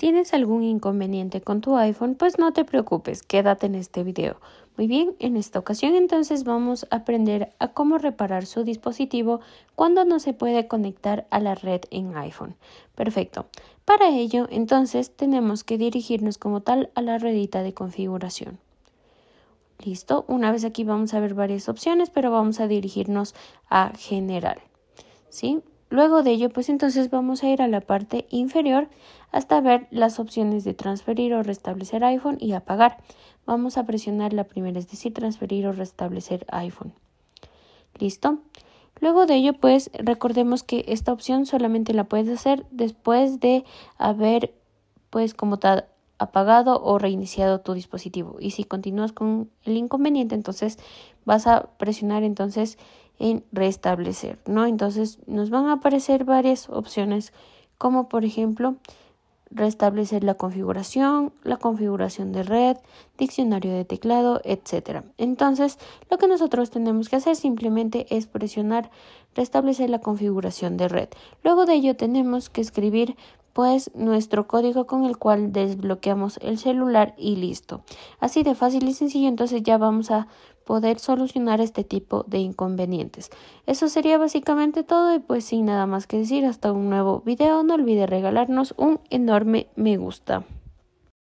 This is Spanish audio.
¿Tienes algún inconveniente con tu iPhone? Pues no te preocupes, quédate en este video. Muy bien, en esta ocasión entonces vamos a aprender a cómo reparar su dispositivo cuando no se puede conectar a la red en iPhone. Perfecto. Para ello entonces tenemos que dirigirnos como tal a la ruedita de configuración. Listo, una vez aquí vamos a ver varias opciones, pero vamos a dirigirnos a general. ¿Sí? Luego de ello, pues entonces vamos a ir a la parte inferior hasta ver las opciones de transferir o restablecer iPhone y apagar. Vamos a presionar la primera, es decir, transferir o restablecer iPhone. Listo. Luego de ello, pues recordemos que esta opción solamente la puedes hacer después de haber, pues como tal, apagado o reiniciado tu dispositivo. Y si continúas con el inconveniente, entonces vas a presionar entonces en restablecer, ¿no? Entonces nos van a aparecer varias opciones, como por ejemplo restablecer la configuración, la configuración de red, diccionario de teclado, etc. Entonces, lo que nosotros tenemos que hacer simplemente es presionar restablecer la configuración de red. Luego de ello tenemos que escribir pues nuestro código con el cual desbloqueamos el celular y listo. Así de fácil y sencillo, entonces ya vamos a poder solucionar este tipo de inconvenientes. Eso sería básicamente todo y pues sin nada más que decir, hasta un nuevo video, no olvide regalarnos un enorme me gusta.